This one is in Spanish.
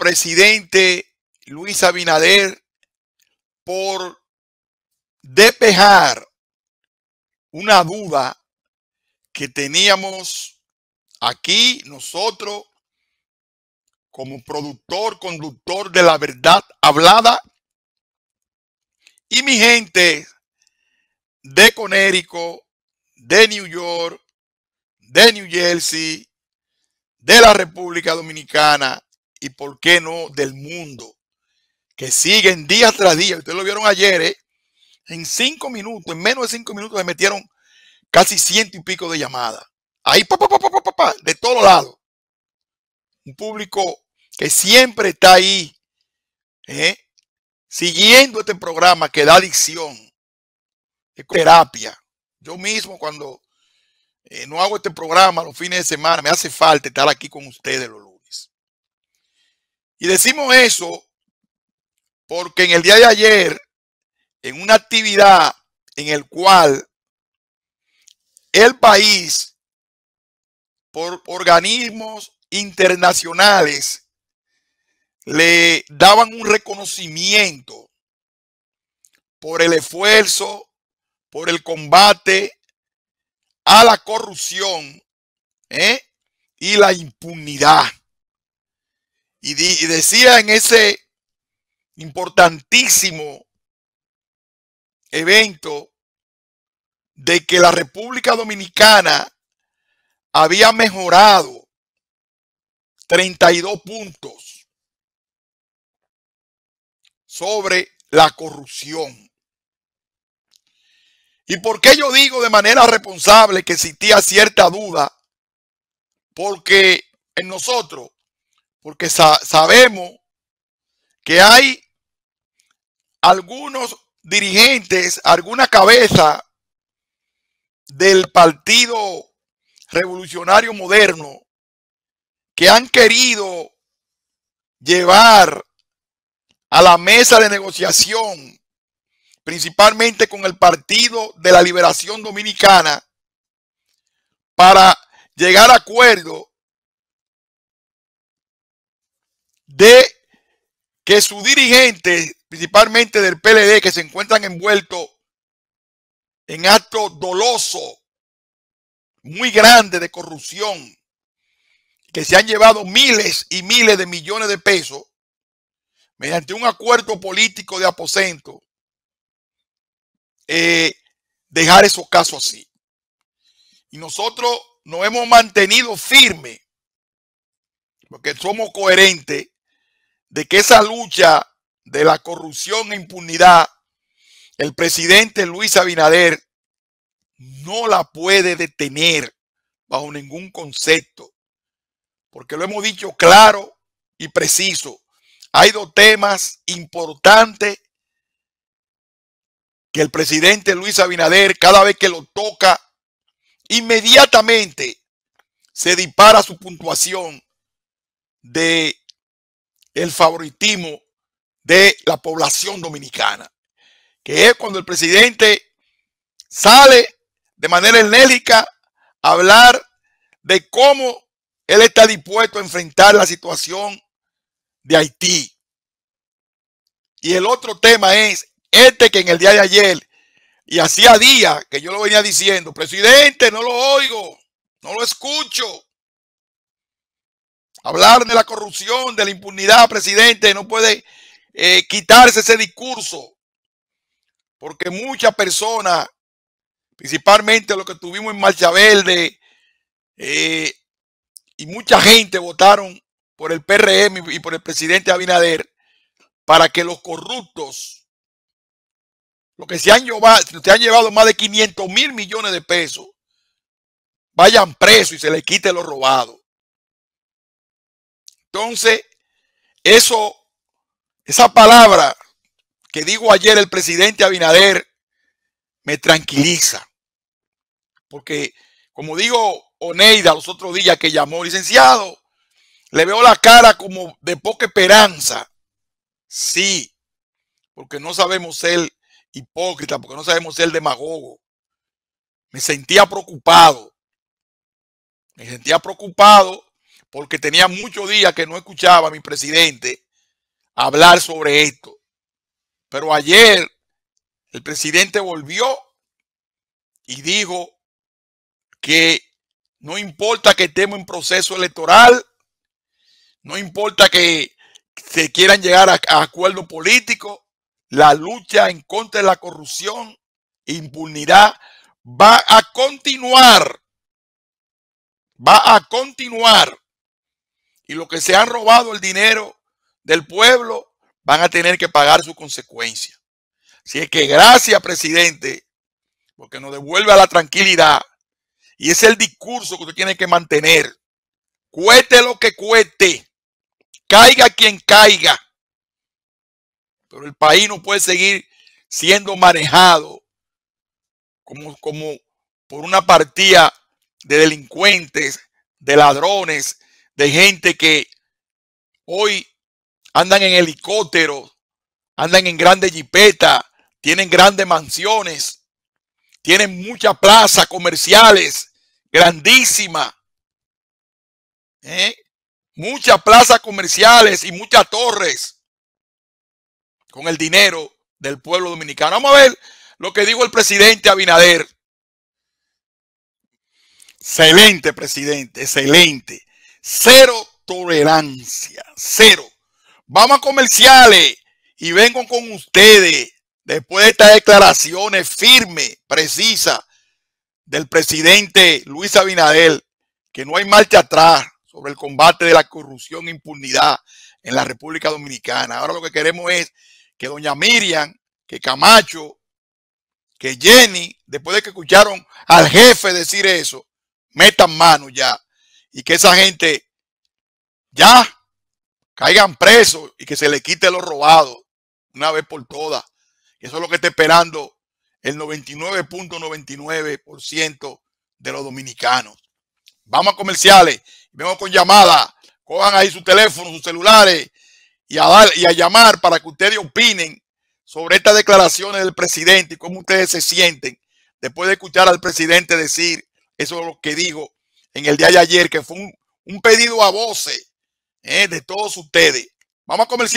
presidente Luis Abinader por despejar una duda que teníamos aquí nosotros como productor, conductor de la verdad hablada y mi gente de Conérico, de New York, de New Jersey, de la República Dominicana, y por qué no del mundo, que siguen día tras día. Ustedes lo vieron ayer, ¿eh? en cinco minutos, en menos de cinco minutos, me metieron casi ciento y pico de llamadas. Ahí, papá, de todos lados. Un público que siempre está ahí, ¿eh? siguiendo este programa que da adicción, es terapia. Yo mismo cuando eh, no hago este programa los fines de semana, me hace falta estar aquí con ustedes, Lolo. Y decimos eso porque en el día de ayer, en una actividad en el cual el país, por organismos internacionales, le daban un reconocimiento por el esfuerzo, por el combate a la corrupción ¿eh? y la impunidad. Y, decía en ese importantísimo evento de que la República Dominicana había mejorado 32 puntos sobre la corrupción. ¿Y por qué yo digo de manera responsable que existía cierta duda? Porque en nosotros porque sabemos que hay algunos dirigentes, alguna cabeza del Partido Revolucionario Moderno que han querido llevar a la mesa de negociación, principalmente con el Partido de la Liberación Dominicana, para llegar a acuerdo de que sus dirigentes, principalmente del PLD, que se encuentran envueltos en actos dolosos muy grandes de corrupción, que se han llevado miles y miles de millones de pesos mediante un acuerdo político de aposento, eh, dejar esos casos así. Y nosotros nos hemos mantenido firmes, porque somos coherentes de que esa lucha de la corrupción e impunidad, el presidente Luis Abinader no la puede detener bajo ningún concepto, porque lo hemos dicho claro y preciso. Hay dos temas importantes que el presidente Luis Abinader, cada vez que lo toca, inmediatamente se dispara su puntuación de el favoritismo de la población dominicana, que es cuando el presidente sale de manera enérgica a hablar de cómo él está dispuesto a enfrentar la situación de Haití. Y el otro tema es este que en el día de ayer, y hacía días que yo lo venía diciendo, presidente, no lo oigo, no lo escucho. Hablar de la corrupción, de la impunidad, presidente, no puede eh, quitarse ese discurso. Porque muchas personas, principalmente los que tuvimos en Marcha Verde, eh, y mucha gente votaron por el PRM y por el presidente Abinader para que los corruptos, los que se han llevado, se han llevado más de 500 mil millones de pesos, vayan presos y se les quite lo robado. Entonces, eso, esa palabra que dijo ayer el presidente Abinader me tranquiliza. Porque, como digo Oneida los otros días que llamó, licenciado, le veo la cara como de poca esperanza. Sí, porque no sabemos ser hipócrita, porque no sabemos ser demagogo. Me sentía preocupado. Me sentía preocupado porque tenía muchos días que no escuchaba a mi presidente hablar sobre esto. Pero ayer el presidente volvió y dijo que no importa que estemos en proceso electoral, no importa que se quieran llegar a, acuerdo político, la lucha en contra de la corrupción e impunidad va a continuar. Va a continuar. Y los que se han robado el dinero del pueblo van a tener que pagar su consecuencia. Así es que gracias, presidente, porque nos devuelve a la tranquilidad. Y es el discurso que usted tiene que mantener. cueste lo que cueste, Caiga quien caiga. Pero el país no puede seguir siendo manejado como, como por una partida de delincuentes, de ladrones, de gente que hoy andan en helicóptero, andan en grandes jipetas, tienen grandes mansiones, tienen muchas plazas comerciales, grandísimas. ¿eh? Muchas plazas comerciales y muchas torres con el dinero del pueblo dominicano. Vamos a ver lo que dijo el presidente Abinader. Excelente, presidente, excelente. Cero tolerancia, cero. Vamos a comerciales y vengo con ustedes después de estas declaraciones firmes, precisas del presidente Luis Abinadel, que no hay marcha atrás sobre el combate de la corrupción e impunidad en la República Dominicana. Ahora lo que queremos es que doña Miriam, que Camacho, que Jenny, después de que escucharon al jefe decir eso, metan mano ya y que esa gente ya caigan presos y que se le quite lo robado una vez por todas. Eso es lo que está esperando el 99.99% de los dominicanos. Vamos a comerciales, vemos con llamada, cojan ahí su teléfono, sus celulares y a, dar, y a llamar para que ustedes opinen sobre estas declaraciones del presidente y cómo ustedes se sienten después de escuchar al presidente decir eso es lo que dijo en el día de ayer, que fue un, pedido a voces eh, de todos ustedes. Vamos a comerciar.